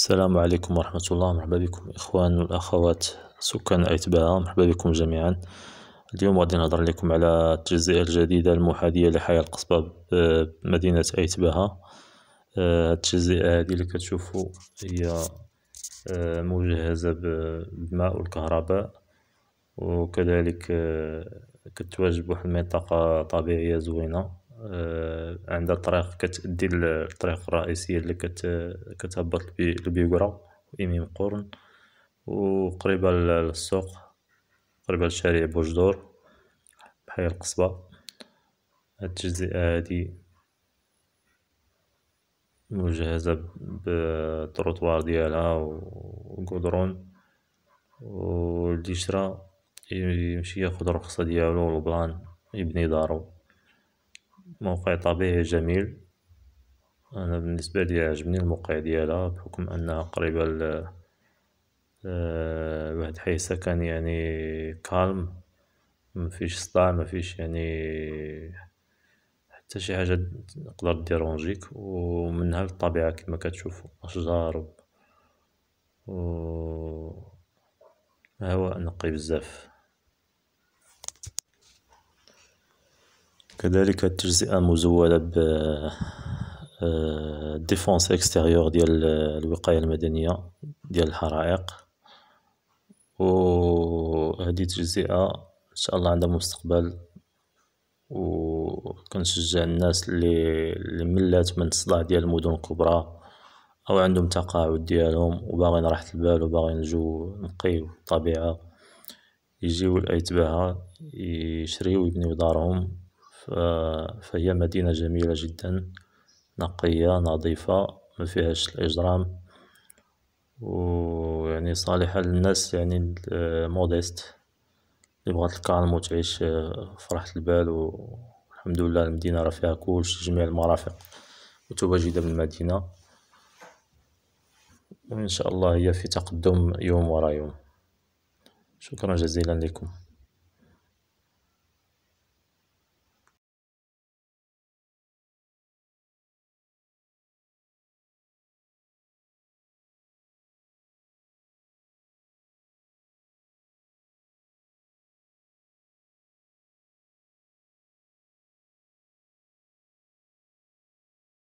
السلام عليكم ورحمة الله مرحبا بكم إخوان والأخوات سكان أتباع مرحبا بكم جميعا اليوم غادي نهضر لكم على التجزئة الجديدة المحادية لحياة القصبة بمدينة أيتباها آه، التجزئة هذه اللي كتشوفوا هي آه، مجهزة بالماء والكهرباء وكذلك آه، كتواجد بواحد المنطقة طبيعية زوينة عندها طريق كتأدي الطريق الرئيسية اللي كت كتهبط لبيكرا وإمام قرن وقريبة للسوق قريبة لشارع بوجدور بحي القصبة هاد التجزئة هادي مجهزة بالتروطوار ديالها وقدرون واللي شرا يمشي ياخد الرخصة ديالو والبلان يبني دارو موقع طبيعي جميل أنا بالنسبة لي عجبني الموقع ديالها بحكم أنها قريبة آه، ل لواحد الحي سكن يعني كالم ما فيش صداع ما فيش يعني حتى شي حاجة تقدر ديرونجيك ومنها الطبيعة كما كتشوفو أشجار و هواء نقي بزاف كذلك التجزئة مزوله ب آه، ديفونس اكستيريور ديال الوقاية المدنية ديال الحرائق و التجزئه ان شاء الله عندها مستقبل و كنشجع الناس اللي اللي ملات من الصداع ديال المدن الكبرى او عندهم تقاعد ديالهم وباغيين راحة البال وباغيين جو نقي الطبيعة يجيو لأيتباها يشريو ويبنيو دارهم فهي مدينة جميلة جدا نقية نظيفة فيهاش الإجرام و يعني صالحة للناس يعني موديست لي بغات الكالم و تعيش البال و الحمد لله المدينة راه فيها كلشي جميع المرافق متواجدة بالمدينة و ان شاء الله هي في تقدم يوم ورا يوم شكرا جزيلا لكم